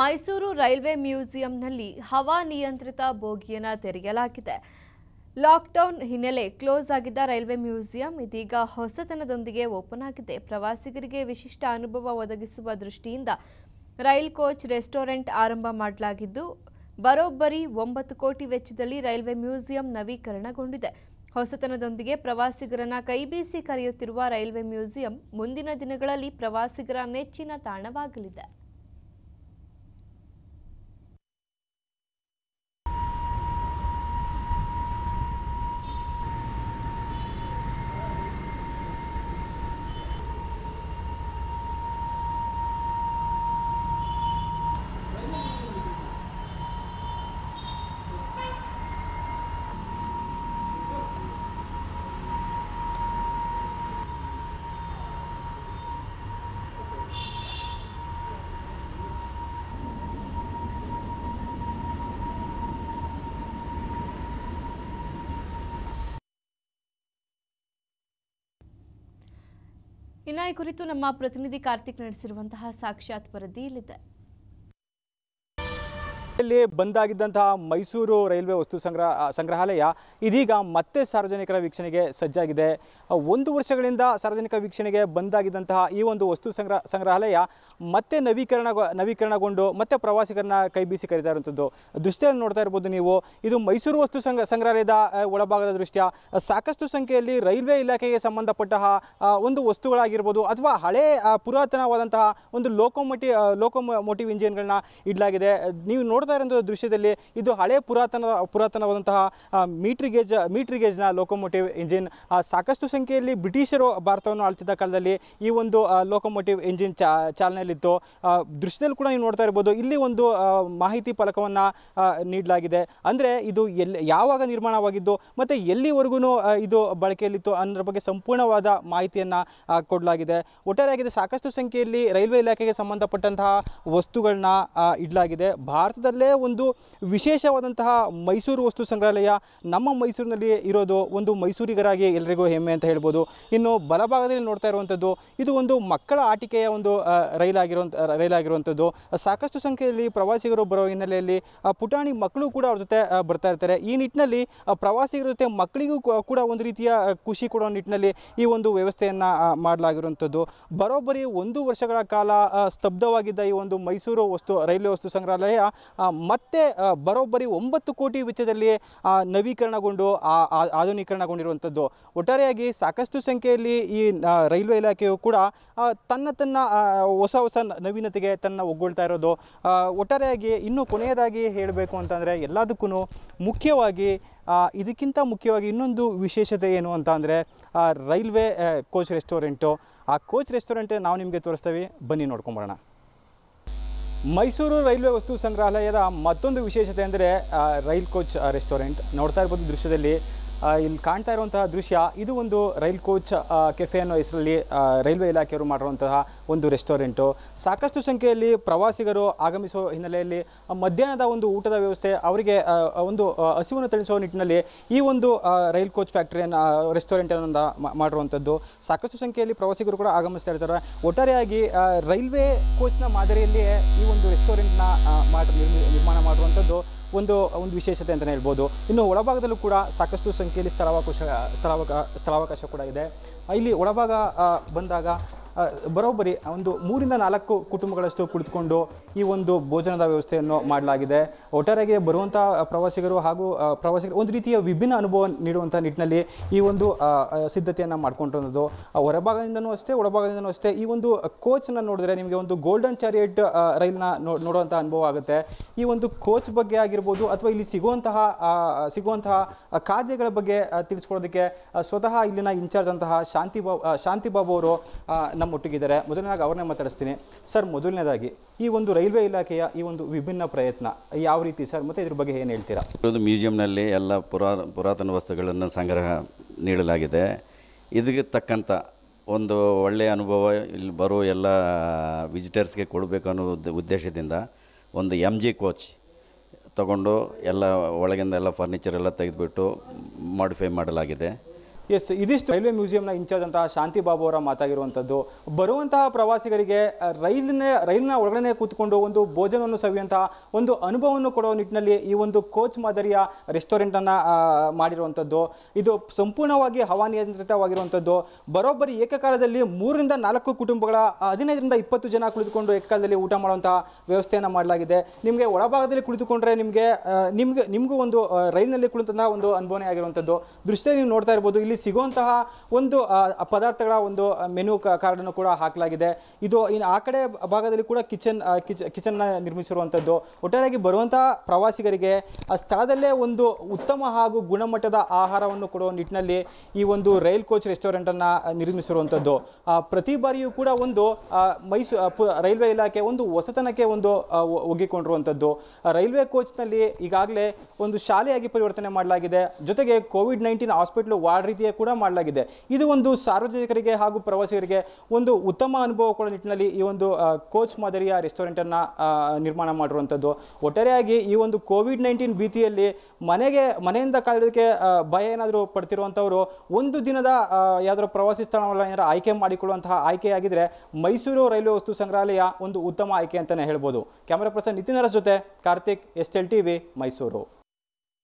Mysuru railway ಮ್ಯೂಸಿಯಂನಲ್ಲಿ ಹವಾ ನಿಯಂತ್ರಿತ ಬೋಗಿಯನ್ನು ತೆರೆಯಲಾಗಿದೆ ಲಾಕ್ಡೌನ್ ಹಿನ್ನೆಲೆ ಕ್ಲೋಸ್ ಆಗಿದ್ದ ರೈಲ್ವೆ ಮ್ಯೂಸಿಯಂ ಇದೀಗ ಹೊಸತನದೊಂದಿಗೆ ಓಪನ್ ಆಗಿದೆ ಪ್ರವಾಸಿಗರಿಗೆ ವಿಶಿಷ್ಟ ಅನುಭವ ಒದಗಿಸುವ ದೃಷ್ಟಿಯಿಂದ ರೈಲ್ ಕೋಚ್ ರೆಸ್ಟೋರೆಂಟ್ ಆರಂಭ ಮಾಡಲಾಗಿದ್ದು ಬರೋಬ್ಬರಿ ಒಂಬತ್ತು ಕೋಟಿ ವೆಚ್ಚದಲ್ಲಿ ರೈಲ್ವೆ ಮ್ಯೂಸಿಯಂ ನವೀಕರಣಗೊಂಡಿದೆ ಹೊಸತನದೊಂದಿಗೆ ಪ್ರವಾಸಿಗರನ್ನ ಕೈಬೀಸಿ ಕರೆಯುತ್ತಿರುವ ರೈಲ್ವೆ ಮ್ಯೂಸಿಯಂ ಮುಂದಿನ ದಿನಗಳಲ್ಲಿ ಪ್ರವಾಸಿಗರ ನೆಚ್ಚಿನ ತಾಣವಾಗಲಿದೆ ಇನ್ನ ಈ ಕುರಿತು ನಮ್ಮ ಪ್ರತಿನಿಧಿ ಕಾರ್ತಿಕ್ ನಡೆಸಿರುವಂತಹ ಸಾಕ್ಷಾತ್ ವರದಿ ಬಂದ್ ಬಂದಾಗಿದ್ದಂತಹ ಮೈಸೂರು ರೈಲ್ವೆ ವಸ್ತು ಸಂಗ್ರಹ ಸಂಗ್ರಹಾಲಯ ಇದೀಗ ಮತ್ತೆ ಸಾರ್ವಜನಿಕರ ವೀಕ್ಷಣೆಗೆ ಸಜ್ಜಾಗಿದೆ ಒಂದು ವರ್ಷಗಳಿಂದ ಸಾರ್ವಜನಿಕ ವೀಕ್ಷಣೆಗೆ ಆಗಿದ್ದಂತಹ ಈ ಒಂದು ವಸ್ತು ಸಂಗ್ರಹ ಸಂಗ್ರಹಾಲಯ ಮತ್ತೆ ನವೀಕರಣ ನವೀಕರಣಗೊಂಡು ಮತ್ತೆ ಪ್ರವಾಸಿಗರನ್ನ ಕೈ ಬೀಸಿ ಕರೀತಾ ಇರುವಂಥದ್ದು ನೋಡ್ತಾ ಇರ್ಬೋದು ನೀವು ಇದು ಮೈಸೂರು ವಸ್ತು ಸಂಗ್ರಹಾಲಯದ ಒಳಭಾಗದ ದೃಷ್ಟಿಯ ಸಾಕಷ್ಟು ಸಂಖ್ಯೆಯಲ್ಲಿ ರೈಲ್ವೆ ಇಲಾಖೆಗೆ ಸಂಬಂಧಪಟ್ಟ ಒಂದು ವಸ್ತುಗಳಾಗಿರ್ಬೋದು ಅಥವಾ ಹಳೆ ಪುರಾತನವಾದಂತಹ ಒಂದು ಲೋಕೋಮೋಟಿ ಲೋಕೋಮೋಟಿವ್ ಇಂಜಿನ್ಗಳನ್ನ ಇಡಲಾಗಿದೆ ನೀವು ನೋಡ್ತಾ ನೋಡ್ತಾ ದೃಶ್ಯದಲ್ಲಿ ಇದು ಹಳೆ ಪುರಾತನ ಪುರಾತನವಾದಂತಹ ಮೀಟ್ರ್ ಗೇಜ್ ಮೀಟ್ರ್ ಗೇಜ್ನ ಲೋಕೋಮೋಟಿವ್ ಇಂಜಿನ್ ಸಾಕಷ್ಟು ಸಂಖ್ಯೆಯಲ್ಲಿ ಬ್ರಿಟಿಷರು ಭಾರತವನ್ನು ಆಳ್ತಿದ್ದ ಕಾಲದಲ್ಲಿ ಈ ಒಂದು ಲೋಕೋಮೋಟಿವ್ ಇಂಜಿನ್ ಚಾ ಚಾಲನೆಯಲ್ಲಿತ್ತು ದೃಶ್ಯದಲ್ಲಿ ಕೂಡ ನೀವು ನೋಡ್ತಾ ಇರ್ಬೋದು ಇಲ್ಲಿ ಒಂದು ಮಾಹಿತಿ ಫಲಕವನ್ನು ನೀಡಲಾಗಿದೆ ಅಂದರೆ ಇದು ಎಲ್ಲಿ ಯಾವಾಗ ನಿರ್ಮಾಣವಾಗಿದ್ದು ಮತ್ತು ಎಲ್ಲಿವರೆಗೂ ಇದು ಬಳಕೆಯಲ್ಲಿತ್ತು ಅನ್ನೋದ್ರ ಬಗ್ಗೆ ಸಂಪೂರ್ಣವಾದ ಮಾಹಿತಿಯನ್ನು ಕೊಡಲಾಗಿದೆ ಒಟ್ಟಾರೆಯಾಗಿದೆ ಸಾಕಷ್ಟು ಸಂಖ್ಯೆಯಲ್ಲಿ ರೈಲ್ವೆ ಇಲಾಖೆಗೆ ಸಂಬಂಧಪಟ್ಟಂತಹ ವಸ್ತುಗಳನ್ನ ಇಡಲಾಗಿದೆ ಭಾರತದ ಮೈಸೂರಿನಲ್ಲೇ ಒಂದು ವಿಶೇಷವಾದಂತಹ ಮೈಸೂರು ವಸ್ತು ಸಂಗ್ರಹಾಲಯ ನಮ್ಮ ಮೈಸೂರಿನಲ್ಲಿ ಇರೋದು ಒಂದು ಮೈಸೂರಿಗರಾಗಿ ಎಲ್ರಿಗೂ ಹೆಮ್ಮೆ ಅಂತ ಹೇಳ್ಬೋದು ಇನ್ನು ಬಲಭಾಗದಲ್ಲಿ ನೋಡ್ತಾ ಇರುವಂಥದ್ದು ಇದು ಒಂದು ಮಕ್ಕಳ ಆಟಿಕೆಯ ಒಂದು ರೈಲಾಗಿರುವಂಥ ರೈಲಾಗಿರುವಂಥದ್ದು ಸಾಕಷ್ಟು ಸಂಖ್ಯೆಯಲ್ಲಿ ಪ್ರವಾಸಿಗರು ಬರೋ ಹಿನ್ನೆಲೆಯಲ್ಲಿ ಪುಟಾಣಿ ಮಕ್ಕಳು ಕೂಡ ಅವ್ರ ಜೊತೆ ಬರ್ತಾ ಇರ್ತಾರೆ ಈ ನಿಟ್ಟಿನಲ್ಲಿ ಪ್ರವಾಸಿಗರ ಜೊತೆ ಮಕ್ಕಳಿಗೂ ಕೂಡ ಒಂದು ರೀತಿಯ ಖುಷಿ ಕೊಡೋ ನಿಟ್ಟಿನಲ್ಲಿ ಈ ಒಂದು ವ್ಯವಸ್ಥೆಯನ್ನು ಮಾಡಲಾಗಿರುವಂಥದ್ದು ಬರೋಬ್ಬರಿ ಒಂದು ವರ್ಷಗಳ ಕಾಲ ಸ್ತಬ್ಧವಾಗಿದ್ದ ಈ ಒಂದು ಮೈಸೂರು ವಸ್ತು ರೈಲ್ವೆ ವಸ್ತು ಸಂಗ್ರಹಾಲಯ ಮತ್ತೆ ಬರೋಬ್ಬರಿ ಒಂಬತ್ತು ಕೋಟಿ ವೆಚ್ಚದಲ್ಲಿ ನವೀಕರಣಗೊಂಡು ಆಧುನೀಕರಣಗೊಂಡಿರುವಂಥದ್ದು ಒಟ್ಟಾರೆಯಾಗಿ ಸಾಕಷ್ಟು ಸಂಖ್ಯೆಯಲ್ಲಿ ಈ ರೈಲ್ವೆ ಇಲಾಖೆಯು ಕೂಡ ತನ್ನ ತನ್ನ ಹೊಸ ಹೊಸ ನವೀನತೆಗೆ ತನ್ನ ಒಗ್ಗೊಳ್ತಾ ಇರೋದು ಒಟ್ಟಾರೆಯಾಗಿ ಇನ್ನೂ ಕೊನೆಯದಾಗಿ ಹೇಳಬೇಕು ಅಂತಂದರೆ ಎಲ್ಲದಕ್ಕೂ ಮುಖ್ಯವಾಗಿ ಇದಕ್ಕಿಂತ ಮುಖ್ಯವಾಗಿ ಇನ್ನೊಂದು ವಿಶೇಷತೆ ಏನು ಅಂತ ಅಂದರೆ ರೈಲ್ವೆ ಕೋಚ್ ರೆಸ್ಟೋರೆಂಟು ಆ ಕೋಚ್ ರೆಸ್ಟೋರೆಂಟ್ ನಾವು ನಿಮಗೆ ತೋರಿಸ್ತೀವಿ ಬನ್ನಿ ನೋಡ್ಕೊಂಬರೋಣ ಮೈಸೂರು ರೈಲ್ವೆ ವಸ್ತು ಸಂಗ್ರಹಾಲಯದ ಮತ್ತೊಂದು ವಿಶೇಷತೆ ಅಂದರೆ ರೈಲ್ ಕೋಚ್ ರೆಸ್ಟೋರೆಂಟ್ ನೋಡ್ತಾ ಇರ್ಬೋದು ದೃಶ್ಯದಲ್ಲಿ ಇಲ್ಲಿ ಕಾಣ್ತಾ ಇರುವಂತಹ ದೃಶ್ಯ ಇದು ಒಂದು ರೈಲ್ ಕೋಚ್ ಕೆಫೆ ಅನ್ನೋ ಹೆಸರಲ್ಲಿ ರೈಲ್ವೆ ಇಲಾಖೆಯವರು ಮಾಡಿರುವಂತಹ ಒಂದು ರೆಸ್ಟೋರೆಂಟು ಸಾಕಷ್ಟು ಸಂಖ್ಯೆಯಲ್ಲಿ ಪ್ರವಾಸಿಗರು ಆಗಮಿಸುವ ಹಿನ್ನೆಲೆಯಲ್ಲಿ ಮಧ್ಯಾಹ್ನದ ಒಂದು ಊಟದ ವ್ಯವಸ್ಥೆ ಅವರಿಗೆ ಒಂದು ಹಸಿವನ್ನು ತಳಿಸುವ ನಿಟ್ಟಿನಲ್ಲಿ ಈ ಒಂದು ರೈಲ್ ಕೋಚ್ ಫ್ಯಾಕ್ಟ್ರಿಯನ್ನು ರೆಸ್ಟೋರೆಂಟನ್ನು ಮಾಡಿರುವಂಥದ್ದು ಸಾಕಷ್ಟು ಸಂಖ್ಯೆಯಲ್ಲಿ ಪ್ರವಾಸಿಗರು ಕೂಡ ಆಗಮಿಸ್ತಾ ಇರ್ತಾರೆ ಒಟ್ಟಾರೆಯಾಗಿ ರೈಲ್ವೆ ಕೋಚ್ನ ಮಾದರಿಯಲ್ಲಿಯೇ ಈ ಒಂದು ರೆಸ್ಟೋರೆಂಟ್ನ ಮಾಡಿ ನಿರ್ಮಾಣ ಮಾಡುವಂಥದ್ದು ಒಂದು ಒಂದು ವಿಶೇಷತೆ ಅಂತಲೇ ಹೇಳ್ಬೋದು ಇನ್ನು ಒಳಭಾಗದಲ್ಲೂ ಕೂಡ ಸಾಕಷ್ಟು ಸಂಖ್ಯೆಯಲ್ಲಿ ಸ್ಥಳಾವಕಾಶ ಸ್ಥಳಾವಕ ಸ್ಥಳಾವಕಾಶ ಕೂಡ ಇದೆ ಇಲ್ಲಿ ಒಳಭಾಗ ಬಂದಾಗ ಬರೋಬ್ಬರಿ ಒಂದು ಮೂರಿಂದ ನಾಲ್ಕು ಕುಟುಂಬಗಳಷ್ಟು ಕುಳಿತುಕೊಂಡು ಈ ಒಂದು ಭೋಜನದ ವ್ಯವಸ್ಥೆಯನ್ನು ಮಾಡಲಾಗಿದೆ ಒಟ್ಟಾರೆಗೆ ಬರುವಂಥ ಪ್ರವಾಸಿಗರು ಹಾಗೂ ಪ್ರವಾಸಿಗರು ಒಂದು ರೀತಿಯ ವಿಭಿನ್ನ ಅನುಭವ ನೀಡುವಂಥ ನಿಟ್ಟಿನಲ್ಲಿ ಈ ಒಂದು ಸಿದ್ಧತೆಯನ್ನು ಮಾಡಿಕೊಂಡಿರೋದು ಹೊರಭಾಗದಿಂದನೂ ಅಷ್ಟೇ ಒಳಭಾಗದಿಂದನೂ ಅಷ್ಟೇ ಈ ಒಂದು ಕೋಚ್ನ ನೋಡಿದ್ರೆ ನಿಮಗೆ ಒಂದು ಗೋಲ್ಡನ್ ಚಾರಿಯೇಟ್ ರೈಲ್ನ ನೋಡುವಂಥ ಅನುಭವ ಆಗುತ್ತೆ ಈ ಒಂದು ಕೋಚ್ ಬಗ್ಗೆ ಆಗಿರ್ಬೋದು ಅಥವಾ ಇಲ್ಲಿ ಸಿಗುವಂತಹ ಸಿಗುವಂತಹ ಖಾದ್ಯಗಳ ಬಗ್ಗೆ ತಿಳಿಸ್ಕೊಳ್ಳೋದಕ್ಕೆ ಸ್ವತಃ ಇಲ್ಲಿನ ಇನ್ಚಾರ್ಜ್ ಅಂತಹ ಶಾಂತಿ ಬಾಬು ಶಾಂತಿ ಬಾಬು ಅವರು ಒಟ್ಟಿಗಿದ್ದಾರೆ ಮೊದಲನೇದಾಗಿ ಅವ್ರನ್ನೇ ಮಾತಾಡಿಸ್ತೀನಿ ಸರ್ ಮೊದಲನೇದಾಗಿ ಈ ಒಂದು ರೈಲ್ವೆ ಇಲಾಖೆಯ ಈ ಒಂದು ವಿಭಿನ್ನ ಪ್ರಯತ್ನ ಯಾವ ರೀತಿ ಸರ್ ಮತ್ತು ಇದ್ರ ಬಗ್ಗೆ ಏನು ಹೇಳ್ತೀರಾ ಒಂದು ಮ್ಯೂಸಿಯಂನಲ್ಲಿ ಎಲ್ಲ ಪುರಾ ಪುರಾತನ ವಸ್ತುಗಳನ್ನು ಸಂಗ್ರಹ ನೀಡಲಾಗಿದೆ ಇದಕ್ಕೆ ತಕ್ಕಂಥ ಒಂದು ಒಳ್ಳೆಯ ಅನುಭವ ಇಲ್ಲಿ ಬರೋ ಎಲ್ಲ ವಿಸಿಟರ್ಸ್ಗೆ ಕೊಡಬೇಕು ಅನ್ನೋ ಉದ್ದೇಶದಿಂದ ಒಂದು ಎಮ್ ಜಿ ಕೋಚ್ ತಗೊಂಡು ಎಲ್ಲ ಒಳಗಿಂದ ಎಲ್ಲ ಫರ್ನಿಚರ್ ಎಲ್ಲ ತೆಗೆದುಬಿಟ್ಟು ಮಾಡಿಫೈ ಮಾಡಲಾಗಿದೆ ಎಸ್ ಇದಿಷ್ಟು ರೈಲ್ವೆ ಮ್ಯೂಸಿಯಂನ ಇನ್ಚಾರ್ಜ್ ಅಂತ ಶಾಂತಿ ಬಾಬು ಅವರ ಮಾತಾಗಿರುವಂಥದ್ದು ಬರುವಂತಹ ಪ್ರವಾಸಿಗರಿಗೆ ರೈಲಿನ ರೈಲಿನ ಒಳಗಡೆ ಕೂತ್ಕೊಂಡು ಒಂದು ಭೋಜನವನ್ನು ಸವಿಯುವಂತಹ ಒಂದು ಅನುಭವವನ್ನು ಕೊಡುವ ನಿಟ್ಟಿನಲ್ಲಿ ಈ ಒಂದು ಕೋಚ್ ಮಾದರಿಯ ರೆಸ್ಟೋರೆಂಟನ್ನು ಮಾಡಿರುವಂಥದ್ದು ಇದು ಸಂಪೂರ್ಣವಾಗಿ ಹವಾನಿಯಂತ್ರಿತವಾಗಿರುವಂಥದ್ದು ಬರೋಬ್ಬರಿ ಏಕಕಾಲದಲ್ಲಿ ಮೂರರಿಂದ ನಾಲ್ಕು ಕುಟುಂಬಗಳ ಹದಿನೈದರಿಂದ ಇಪ್ಪತ್ತು ಜನ ಕುಳಿತುಕೊಂಡು ಏಕಕಾಲದಲ್ಲಿ ಊಟ ಮಾಡುವಂತಹ ವ್ಯವಸ್ಥೆಯನ್ನು ಮಾಡಲಾಗಿದೆ ನಿಮಗೆ ಒಳಭಾಗದಲ್ಲಿ ಕುಳಿತುಕೊಂಡ್ರೆ ನಿಮಗೆ ನಿಮ್ಗೆ ನಿಮಗೂ ಒಂದು ರೈಲಿನಲ್ಲಿ ಕುಳಿತಂತಹ ಒಂದು ಅನುಭವನೇ ಆಗಿರುವಂಥದ್ದು ದೃಶ್ಯ ನೀವು ನೋಡ್ತಾ ಇರ್ಬೋದು ಇಲ್ಲಿ ಇಲ್ಲಿ ಸಿಗುವಂತಹ ಒಂದು ಪದಾರ್ಥಗಳ ಒಂದು ಮೆನು ಕಾರ್ಡನ್ನು ಕೂಡ ಹಾಕಲಾಗಿದೆ ಇದು ಇನ್ನು ಆ ಕಡೆ ಭಾಗದಲ್ಲಿ ಕೂಡ ಕಿಚನ್ ಕಿಚನ್ ಕಿಚನ್ನ ನಿರ್ಮಿಸಿರುವಂಥದ್ದು ಒಟ್ಟಾರೆಯಾಗಿ ಬರುವಂತಹ ಪ್ರವಾಸಿಗರಿಗೆ ಆ ಸ್ಥಳದಲ್ಲೇ ಒಂದು ಉತ್ತಮ ಹಾಗೂ ಗುಣಮಟ್ಟದ ಆಹಾರವನ್ನು ಕೊಡುವ ನಿಟ್ಟಿನಲ್ಲಿ ಈ ಒಂದು ರೈಲ್ ಕೋಚ್ ರೆಸ್ಟೋರೆಂಟ್ ಅನ್ನ ನಿರ್ಮಿಸಿರುವಂಥದ್ದು ಪ್ರತಿ ಬಾರಿಯೂ ಕೂಡ ಒಂದು ಮೈಸೂರು ರೈಲ್ವೆ ಇಲಾಖೆ ಒಂದು ಹೊಸತನಕ್ಕೆ ಒಂದು ಒಗ್ಗಿಕೊಂಡಿರುವಂಥದ್ದು ರೈಲ್ವೆ ಕೋಚ್ನಲ್ಲಿ ಈಗಾಗಲೇ ಒಂದು ಶಾಲೆಯಾಗಿ ಪರಿವರ್ತನೆ ಮಾಡಲಾಗಿದೆ ಜೊತೆಗೆ ಕೋವಿಡ್ ನೈನ್ಟೀನ್ ಹಾಸ್ಪಿಟಲ್ ವಾರ್ಡ್ ರೀತಿ ಕೂಡ ಮಾಡಲಾಗಿದೆ ಇದು ಒಂದು ಸಾರ್ವಜನಿಕರಿಗೆ ಹಾಗೂ ಪ್ರವಾಸಿಗರಿಗೆ ಒಂದು ಉತ್ತಮ ಅನುಭವ ಕೊಡೋ ನಿಟ್ಟಿನಲ್ಲಿ ಈ ಒಂದು ಕೋಚ್ ಮಾದರಿಯ ರೆಸ್ಟೋರೆಂಟನ್ನು ನಿರ್ಮಾಣ ಮಾಡಿರುವಂಥದ್ದು ಒಟ್ಟಾರೆಯಾಗಿ ಈ ಒಂದು ಕೋವಿಡ್ ನೈನ್ಟೀನ್ ಭೀತಿಯಲ್ಲಿ ಮನೆಗೆ ಮನೆಯಿಂದ ಕಾಯೋದಕ್ಕೆ ಭಯ ಏನಾದರೂ ಪಡ್ತಿರುವಂಥವರು ಒಂದು ದಿನದ ಯಾವುದಾದ್ರು ಪ್ರವಾಸಿ ಸ್ಥಳವನ್ನು ಏನಾದರೂ ಆಯ್ಕೆ ಮಾಡಿಕೊಳ್ಳುವಂತಹ ಆಯ್ಕೆಯಾಗಿದ್ದರೆ ಮೈಸೂರು ರೈಲ್ವೆ ವಸ್ತು ಸಂಗ್ರಹಾಲಯ ಒಂದು ಉತ್ತಮ ಆಯ್ಕೆ ಅಂತಲೇ ಹೇಳ್ಬೋದು ಕ್ಯಾಮರಾ ಪರ್ಸನ್ ನಿತಿನ್ ಅರಸ್ ಜೊತೆ Karthik S L T V Mysuru